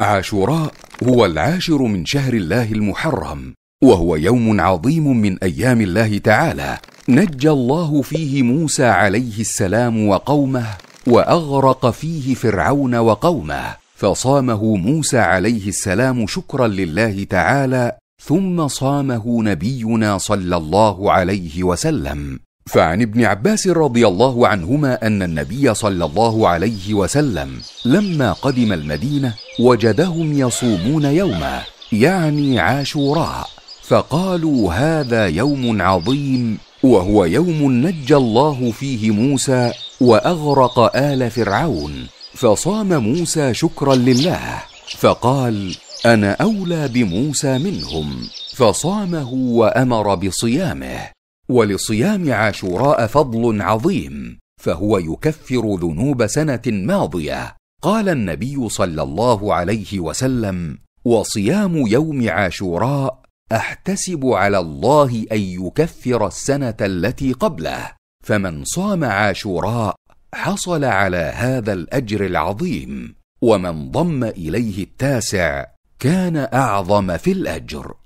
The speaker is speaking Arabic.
عاشوراء هو العاشر من شهر الله المحرم وهو يوم عظيم من ايام الله تعالى نجى الله فيه موسى عليه السلام وقومه واغرق فيه فرعون وقومه فصامه موسى عليه السلام شكرا لله تعالى ثم صامه نبينا صلى الله عليه وسلم فعن ابن عباس رضي الله عنهما ان النبي صلى الله عليه وسلم لما قدم المدينه وجدهم يصومون يوما يعني عاشوراء فقالوا هذا يوم عظيم وهو يوم نجى الله فيه موسى واغرق ال فرعون فصام موسى شكرا لله فقال انا اولى بموسى منهم فصامه وامر بصيامه ولصيام عاشوراء فضل عظيم فهو يكفر ذنوب سنه ماضيه قال النبي صلى الله عليه وسلم وصيام يوم عاشوراء احتسب على الله ان يكفر السنه التي قبله فمن صام عاشوراء حصل على هذا الاجر العظيم ومن ضم اليه التاسع كان اعظم في الاجر